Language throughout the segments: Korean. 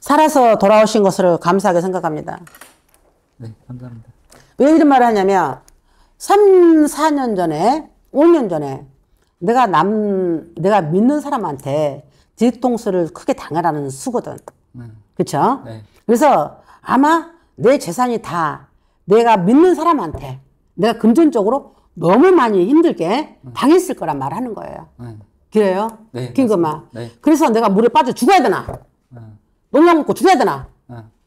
살아서 돌아오신 것을 감사하게 생각합니다. 네, 감사합니다. 왜 이런 말을 하냐면 3, 4년 전에, 5년 전에 내가 남, 내가 믿는 사람한테 뒤통수를 크게 당하라는 수거든. 네. 그렇죠? 네. 그래서 아마 내 재산이 다 내가 믿는 사람한테 내가 금전적으로 너무 많이 힘들게 네. 당했을 거란 말하는 거예요. 네. 그래요? 네. 그러니까 그래서 내가 물에 빠져 죽어야 되나? 농약 먹고 죽어야 되나?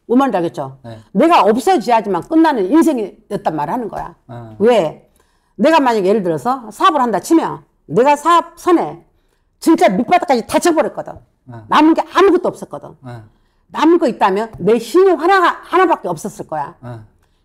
오만을 어. 그 알겠죠? 네. 내가 없어져야지만 끝나는 인생이었단 말을 하는 거야. 어. 왜? 내가 만약에 예를 들어서 사업을 한다 치면 내가 사업 선에 진짜 밑바닥까지 다쳐버렸거든. 어. 남은 게 아무것도 없었거든. 남은 거 있다면 내 신용 하나, 하나밖에 없었을 거야.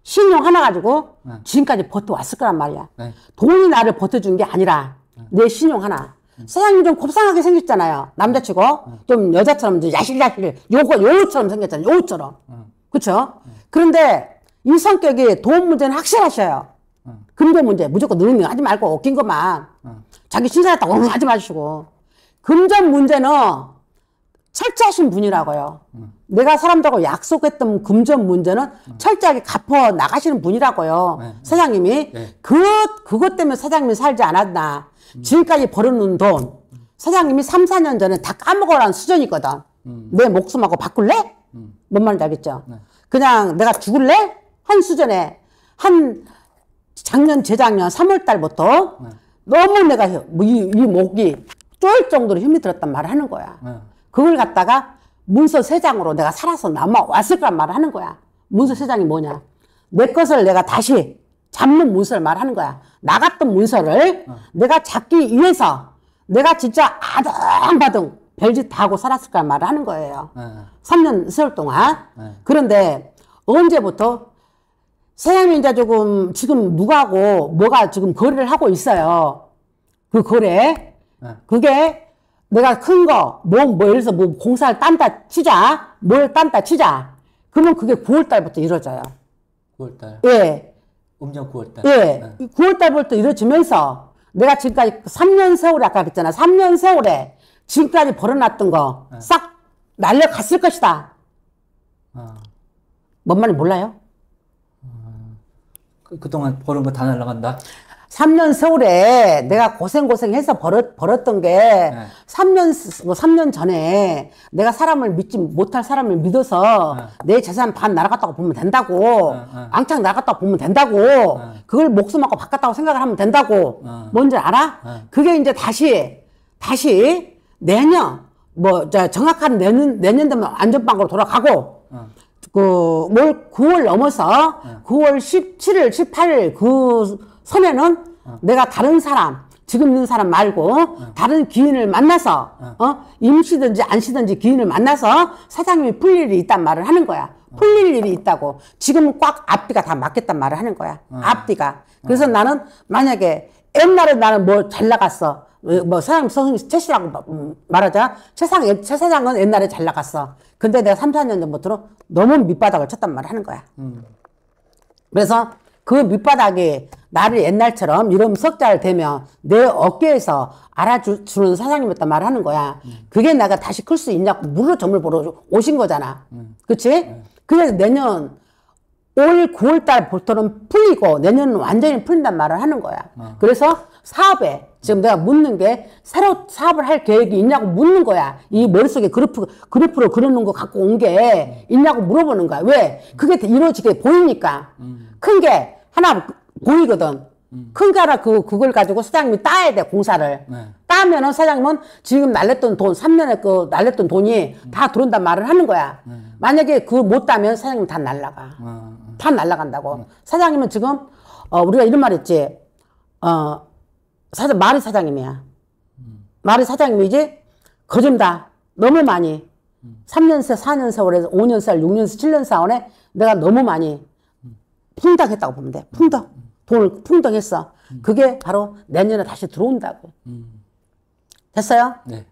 신용 하나 가지고 지금까지 버텨왔을 거란 말이야. 네. 돈이 나를 버텨준 게 아니라 내 신용 하나. 사장님 음. 좀 곱상하게 생겼잖아요. 남자치고. 음. 좀 여자처럼 이제 야실야실, 요거, 요처럼 생겼잖아요. 요처럼. 음. 그쵸? 그런데 이 성격이 돈 문제는 확실하셔요. 금전 문제, 무조건 넣으면 하지 말고, 웃긴 것만. 자기 신사했다고 하지 마시고. 금전 문제는 철저하신 분이라고요. 음. 내가 사람들하고 약속했던 금전 문제는 음. 철저하게 갚아 나가시는 분이라고요. 네. 사장님이 네. 그 그것 때문에 사장님이 살지 않았나. 음. 지금까지 벌어놓은 돈 음. 사장님이 3, 4년 전에 다 까먹어라는 수준이거든. 음. 내 목숨하고 바꿀래? 음. 뭔 말인지 알겠죠? 네. 그냥 내가 죽을래? 한 수준에 한 작년 재작년 3월 달부터 네. 너무 내가 뭐 이, 이 목이 쫄 정도로 힘이 들었단 말을 하는 거야. 네. 그걸 갖다가 문서 세 장으로 내가 살아서 남아왔을까 말을 하는 거야. 문서 세 장이 뭐냐. 내 것을 내가 다시 잡는 문서를 말하는 거야. 나갔던 문서를 어. 내가 잡기 위해서 내가 진짜 아등바등 별짓 다 하고 살았을까 말을 하는 거예요. 네. 어. 3년 세월 동안. 네. 그런데 언제부터 서양이 이제 조금 지금 누가하고 뭐가 지금 거래를 하고 있어요. 그 거래. 네. 그게 내가 큰 거, 뭐, 뭐, 예를 들어서 뭐 공사를 딴다 치자. 뭘 딴다 치자. 그러면 그게 9월달부터 이루어져요. 9월달? 예. 음력 9월달? 예. 네. 9월달부터 이루지면서 내가 지금까지 3년 세월에 아까 그랬잖아. 3년 세월에 지금까지 벌어놨던 거싹 네. 날려갔을 것이다. 아. 뭔 말인지 몰라요? 음, 그동안 벌은 거 다 날라간다? 3년 서울에 내가 고생고생해서 벌었, 벌었던 게 네. 3년, 3년 뭐 전에 내가 사람을 믿지 못할 사람을 믿어서 네. 내 재산 반 날아갔다고 보면 된다고 네. 네. 앙창 날아갔다고 보면 된다고 네. 그걸 목숨하고 바꿨다고 생각을 하면 된다고 뭔지 네. 뭐 알아? 그게 이제 다시, 다시 내년, 뭐, 자, 정확한 내년, 내년 되면 안전방으로 돌아가고 그뭘 9월 넘어서 네. 9월 17일, 18일 그 선에는 네. 내가 다른 사람 지금 있는 사람 말고 네. 다른 기인을 만나서 네. 어 임시든지 안시든지 기인을 만나서 사장님이 풀 일이 있단 말을 하는 거야. 네. 풀릴 일이 있다고 지금 은꽉 앞뒤가 다 맞겠단 말을 하는 거야. 네. 앞뒤가. 그래서 나는 만약에 옛날에 나는 뭐 잘 나갔어. 뭐 사장 성이 최씨라고 음, 말하자 최상 최 사장은 옛날에 잘 나갔어. 근데 내가 3, 4년 전부터 너무 밑바닥을 쳤단 말을 하는 거야. 음. 그래서 그 밑바닥에 나를 옛날처럼 이름 석자를 대면 내 어깨에서 알아주는 사장님이었단 말을 하는 거야. 음. 그게 내가 다시 클 수 있냐고 물로 점을 보러 오신 거잖아. 음. 그치? 음. 그래서 내년 올 9월 달부터는 풀리고 내년은 완전히 풀린단 말을 하는 거야. 어. 그래서 사업에 지금 내가 묻는 게 새로 사업을 할 계획이 있냐고 묻는 거야. 이 머릿속에 그래프, 그래프로 그려놓은 거 갖고 온 게 있냐고 물어보는 거야. 왜? 그게 이루어지게 보이니까. 음. 큰게 하나 보이거든. 음. 큰게 하나 그, 그걸 가지고 사장님이 따야 돼, 공사를. 네. 따면은 사장님은 지금 날렸던 돈, 3년에 그 날렸던 돈이 음. 다 들어온단 말을 하는 거야. 네. 만약에 그 못 따면 사장님 다 날라가. 아, 아, 다 날라간다고. 네. 사장님은 지금, 어, 우리가 이런 말 했지. 어, 사장, 말이 사장님이야. 말이 사장님이지, 거진다. 너무 많이. 3년세, 4년 세월에서 5년 살, 6년 세, 7년 사원에 내가 너무 많이 풍덕했다고 보면 돼. 풍덕. 돈을 풍덩했어. 그게 바로 내년에 다시 들어온다고. 음. 됐어요? 네.